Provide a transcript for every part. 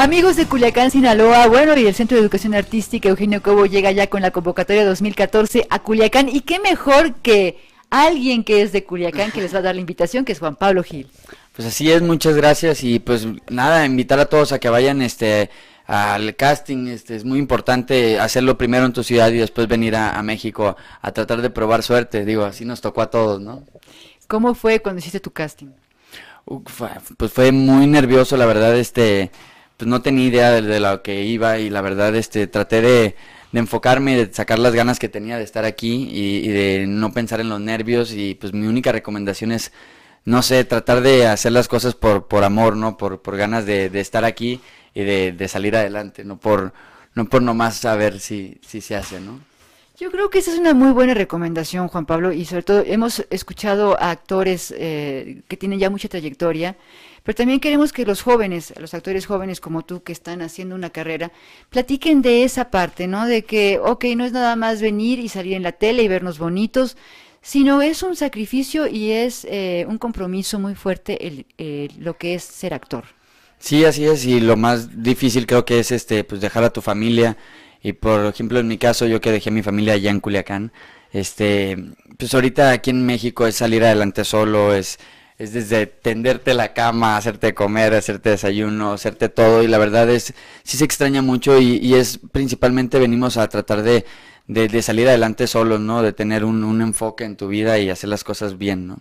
Amigos de Culiacán, Sinaloa, bueno, y el Centro de Educación Artística Eugenio Cobo llega ya con la convocatoria 2014 a Culiacán. Y qué mejor que alguien que es de Culiacán que les va a dar la invitación, que es Juan Pablo Gil. Pues así es, muchas gracias. Y pues nada, invitar a todos a que vayan este al casting. Este, es muy importante hacerlo primero en tu ciudad y después venir a, México a, tratar de probar suerte. Digo, así nos tocó a todos, ¿no? ¿Cómo fue cuando hiciste tu casting? pues fue muy nervioso, la verdad, este pues no tenía idea de, lo que iba y la verdad este traté de, enfocarme, de sacar las ganas que tenía de estar aquí y, de no pensar en los nervios y pues mi única recomendación es, no sé, tratar de hacer las cosas por, por amor, ¿no? Por, por ganas de, de estar aquí y de, salir adelante, no por, no por nomás saber si, si se hace, ¿no? Yo creo que esa es una muy buena recomendación, Juan Pablo, y sobre todo hemos escuchado a actores eh, que tienen ya mucha trayectoria, pero también queremos que los jóvenes, los actores jóvenes como tú que están haciendo una carrera, platiquen de esa parte, ¿no? De que, ok, no es nada más venir y salir en la tele y vernos bonitos, sino es un sacrificio y es eh, un compromiso muy fuerte el, lo que es ser actor. Sí, así es, y lo más difícil creo que es este, pues dejar a tu familia. Y por ejemplo, en mi caso, yo que dejé a mi familia allá en Culiacán, este, pues ahorita aquí en México es salir adelante solo, es, es desde tenderte la cama, hacerte comer, hacerte desayuno, hacerte todo. Y la verdad es, sí se extraña mucho y, es principalmente venimos a tratar de, de, salir adelante solo, ¿no? De tener un, enfoque en tu vida y hacer las cosas bien, ¿no?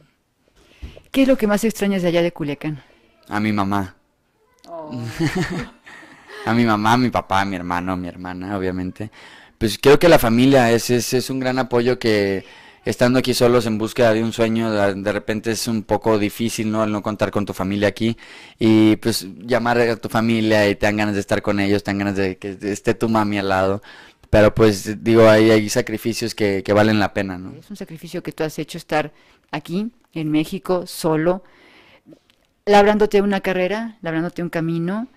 ¿Qué es lo que más extrañas de allá de Culiacán? A mi mamá. a mi mamá, a mi papá, a mi hermano, a mi hermana, obviamente. Pues creo que la familia es, es, es un gran apoyo que estando aquí solos en búsqueda de un sueño, de repente es un poco difícil, ¿no? al no contar con tu familia aquí y pues llamar a tu familia y te dan ganas de estar con ellos, te dan ganas de que esté tu mami al lado. Pero pues digo, hay, hay sacrificios que, que valen la pena, ¿no? Es un sacrificio que tú has hecho estar aquí en México solo, labrándote una carrera, labrándote un camino,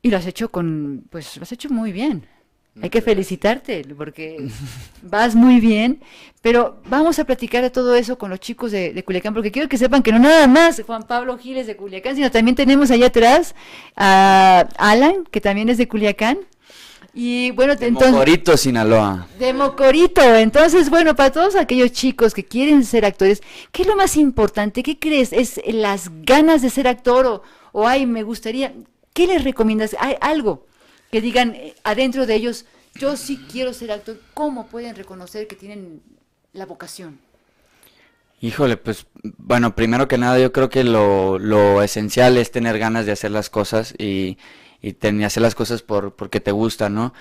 y lo has hecho con, pues lo has hecho muy bien. Hay que felicitarte porque vas muy bien, pero vamos a platicar de todo eso con los chicos de, Culiacán, porque quiero que sepan que no nada más Juan Pablo Giles de Culiacán, sino también tenemos allá atrás a Alan, que también es de Culiacán, y bueno, de entonces, Mocorito, Sinaloa. De Mocorito. Entonces, bueno, para todos aquellos chicos que quieren ser actores, ¿qué es lo más importante? ¿Qué crees? ¿Es las ganas de ser actor o, o ay, me gustaría? ¿Qué les recomiendas? ¿Hay algo que digan eh, adentro de ellos, yo sí quiero ser actor? ¿Cómo pueden reconocer que tienen la vocación? Híjole, pues bueno, primero que nada yo creo que lo, lo esencial es tener ganas de hacer las cosas y, y hacer las cosas porque te gusta, ¿no?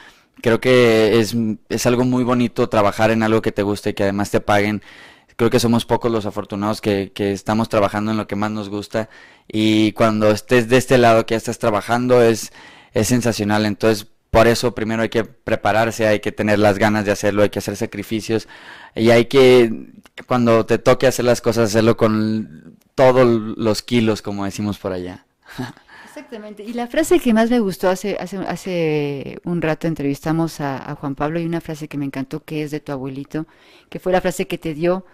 Creo que es, algo muy bonito trabajar en algo que te guste y que además te paguen creo que somos pocos los afortunados que, estamos trabajando en lo que más nos gusta y cuando estés de este lado que ya estás trabajando es, es sensacional. Entonces, por eso primero hay que prepararse, hay que tener las ganas de hacerlo, hay que hacer sacrificios y hay que, cuando te toque hacer las cosas, hacerlo con todos los kilos, como decimos por allá. Exactamente. Y la frase que más me gustó hace, hace, hace un rato entrevistamos a, Juan Pablo y una frase que me encantó que es de tu abuelito, que fue la frase que te dio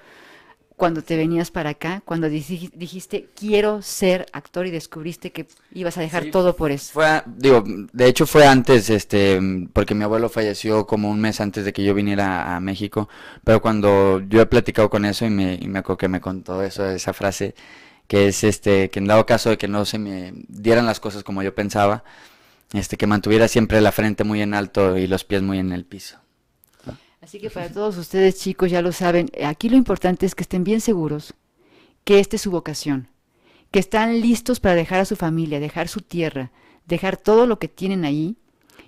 cuando te venías para acá, cuando dijiste quiero ser actor y descubriste que ibas a dejar todo por eso. Fue, digo, de hecho fue antes, este, porque mi abuelo falleció como un mes antes de que yo viniera a, México, pero cuando yo he platicado con eso y me, y me acuerdo que me contó eso, esa frase, que es este, que en dado caso de que no se me dieran las cosas como yo pensaba, este, que mantuviera siempre la frente muy en alto y los pies muy en el piso. Así que para todos ustedes chicos ya lo saben, aquí lo importante es que estén bien seguros que esta es su vocación, que están listos para dejar a su familia, dejar su tierra, dejar todo lo que tienen ahí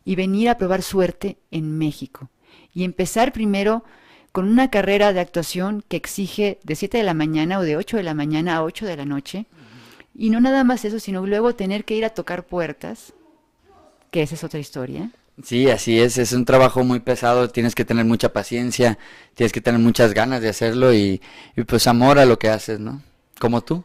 y venir a probar suerte en México. Y empezar primero con una carrera de actuación que exige de 7 de la mañana o de 8 de la mañana a 8 de la noche. Y no nada más eso, sino luego tener que ir a tocar puertas, que esa es otra historia. Sí, así es, es un trabajo muy pesado, tienes que tener mucha paciencia, tienes que tener muchas ganas de hacerlo y, pues amor a lo que haces, ¿no? Como tú.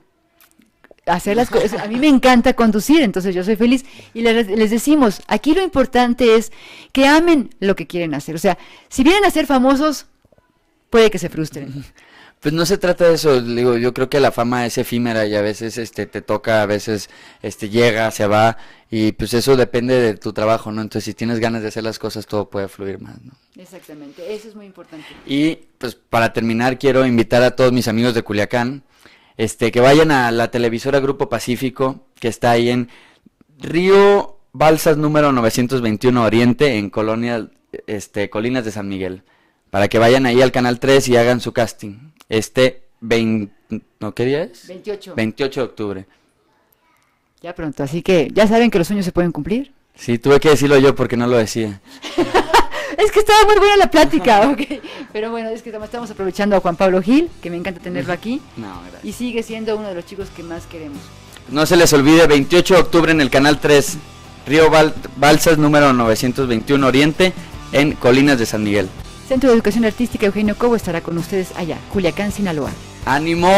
Hacer las cosas, a mí me encanta conducir, entonces yo soy feliz y les decimos, aquí lo importante es que amen lo que quieren hacer, o sea, si vienen a ser famosos, puede que se frustren. Pues no se trata de eso, digo, yo creo que la fama es efímera y a veces este te toca, a veces este llega, se va y pues eso depende de tu trabajo, ¿no? Entonces, si tienes ganas de hacer las cosas todo puede fluir más, ¿no? Exactamente, eso es muy importante. Y pues para terminar quiero invitar a todos mis amigos de Culiacán este que vayan a la televisora Grupo Pacífico que está ahí en Río Balsas número 921 Oriente en Colonia este Colinas de San Miguel para que vayan ahí al canal 3 y hagan su casting. Este 20, ¿no qué día es? 28. de octubre. Ya pronto, así que ya saben que los sueños se pueden cumplir. Sí, tuve que decirlo yo porque no lo decía. es que estaba muy buena la plática, ok. Pero bueno, es que estamos aprovechando a Juan Pablo Gil, que me encanta tenerlo aquí. No, gracias. Y sigue siendo uno de los chicos que más queremos. No se les olvide, 28 de octubre en el canal 3, Río Balsas número 921 Oriente, en Colinas de San Miguel. Centro de Educación Artística Eugenio Cobo estará con ustedes allá, Culiacán, Sinaloa. ¡Ánimo!